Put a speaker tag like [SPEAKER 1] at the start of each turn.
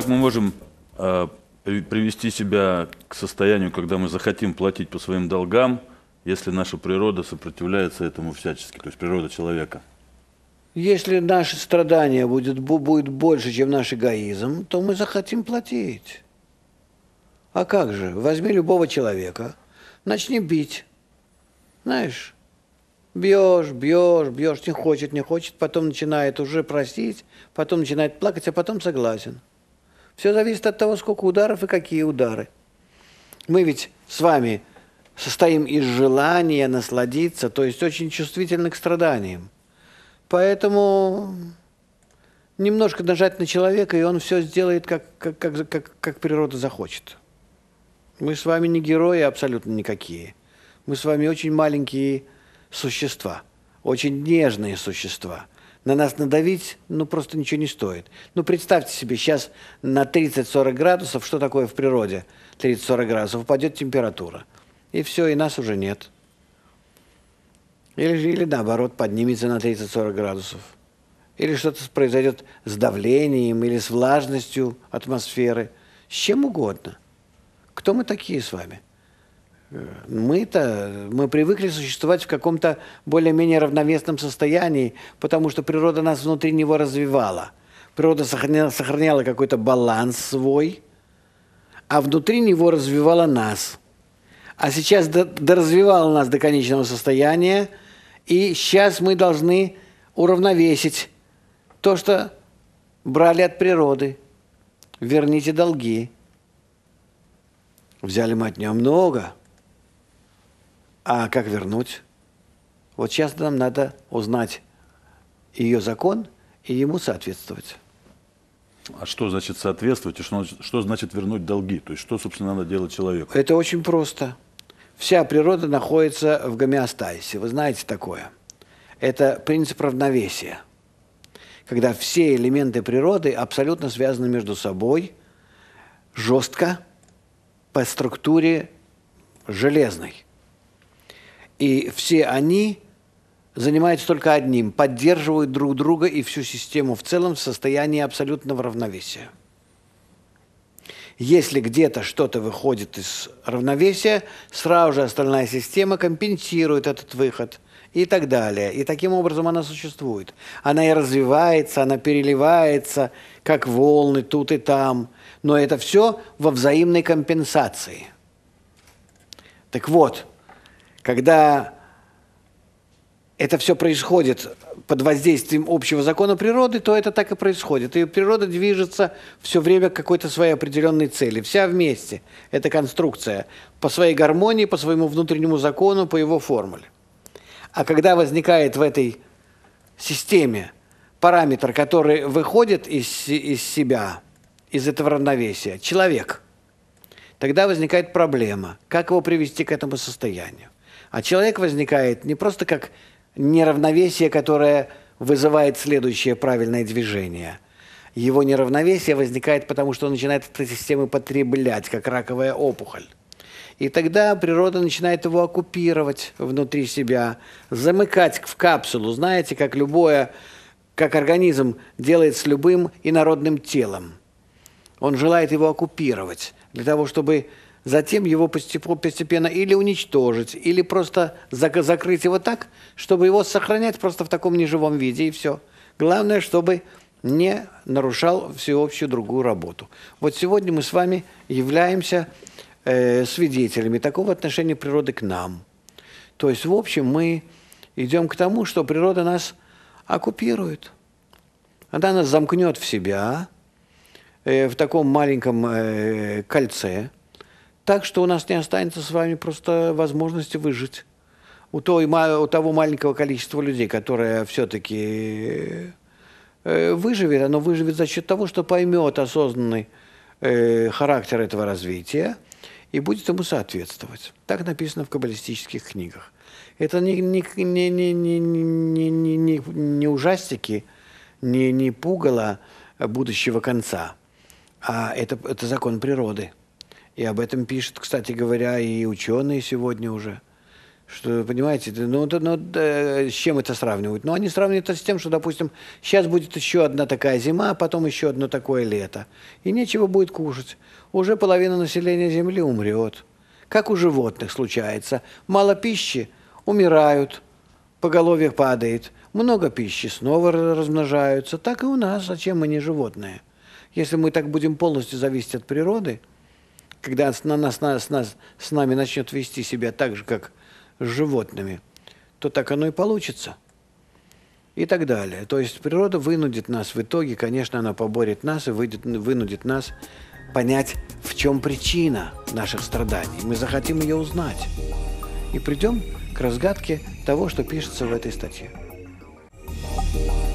[SPEAKER 1] как мы можем э, привести себя к состоянию, когда мы захотим платить по своим долгам, если наша природа сопротивляется этому всячески, то есть природа человека? Если наше страдание будет, будет больше, чем наш эгоизм, то мы захотим платить. А как же? Возьми любого человека, начни бить. Знаешь, бьешь, бьешь, бьешь, не хочет, не хочет, потом начинает уже просить, потом начинает плакать, а потом согласен. Все зависит от того, сколько ударов и какие удары. Мы ведь с вами состоим из желания насладиться, то есть очень чувствительны к страданиям. Поэтому немножко нажать на человека, и он все сделает, как, как, как, как, как природа захочет. Мы с вами не герои абсолютно никакие. Мы с вами очень маленькие существа, очень нежные существа – на нас надавить, ну, просто ничего не стоит. Ну, представьте себе, сейчас на 30-40 градусов, что такое в природе 30-40 градусов, упадет температура. И все, и нас уже нет. Или, или наоборот, поднимется на 30-40 градусов. Или что-то произойдет с давлением, или с влажностью атмосферы. С чем угодно. Кто мы такие с вами? Мы-то, мы привыкли существовать в каком-то более-менее равновесном состоянии, потому что природа нас внутри него развивала. Природа сохраняла, сохраняла какой-то баланс свой, а внутри него развивала нас. А сейчас доразвивала нас до конечного состояния, и сейчас мы должны уравновесить то, что брали от природы. Верните долги. Взяли мы от нее много – а как вернуть? Вот сейчас нам надо узнать ее закон и ему соответствовать. А что значит соответствовать что, что значит вернуть долги? То есть что, собственно, надо делать человеку? Это очень просто. Вся природа находится в гомеостазисе. Вы знаете такое. Это принцип равновесия, когда все элементы природы абсолютно связаны между собой жестко по структуре железной. И все они занимаются только одним – поддерживают друг друга и всю систему в целом в состоянии абсолютного равновесия. Если где-то что-то выходит из равновесия, сразу же остальная система компенсирует этот выход и так далее. И таким образом она существует. Она и развивается, она переливается, как волны тут и там. Но это все во взаимной компенсации. Так вот – когда это все происходит под воздействием общего закона природы, то это так и происходит. И природа движется все время к какой-то своей определенной цели. Вся вместе. эта конструкция. По своей гармонии, по своему внутреннему закону, по его формуле. А когда возникает в этой системе параметр, который выходит из, из себя, из этого равновесия, человек, тогда возникает проблема, как его привести к этому состоянию. А человек возникает не просто как неравновесие, которое вызывает следующее правильное движение. Его неравновесие возникает потому, что он начинает эту систему потреблять, как раковая опухоль. И тогда природа начинает его оккупировать внутри себя, замыкать в капсулу. Знаете, как любое, как организм делает с любым инородным телом. Он желает его оккупировать для того, чтобы затем его постепенно или уничтожить, или просто закрыть его так, чтобы его сохранять просто в таком неживом виде, и все. Главное, чтобы не нарушал всеобщую другую работу. Вот сегодня мы с вами являемся э, свидетелями такого отношения природы к нам. То есть, в общем, мы идем к тому, что природа нас оккупирует. Она нас замкнет в себя, э, в таком маленьком э, кольце – так, что у нас не останется с вами просто возможности выжить. У, той, у того маленького количества людей, которое все-таки э, выживет, оно выживет за счет того, что поймет осознанный э, характер этого развития и будет ему соответствовать. Так написано в каббалистических книгах. Это не, не, не, не, не, не, не, не, ужастики, не, не пугало будущего конца, а это, это закон природы – и об этом пишет, кстати говоря, и ученые сегодня уже. Что, понимаете, ну, да, ну да, с чем это сравнивают? Ну, они сравнивают это с тем, что, допустим, сейчас будет еще одна такая зима, а потом еще одно такое лето. И нечего будет кушать. Уже половина населения Земли умрет. Как у животных случается. Мало пищи – умирают, поголовье падает. Много пищи – снова размножаются. Так и у нас. Зачем мы не животные? Если мы так будем полностью зависеть от природы – когда на нас, нас, нас, с нами начнет вести себя так же, как с животными, то так оно и получится. И так далее. То есть природа вынудит нас в итоге, конечно, она поборет нас и выйдет, вынудит нас понять, в чем причина наших страданий. Мы захотим ее узнать. И придем к разгадке того, что пишется в этой статье. thank you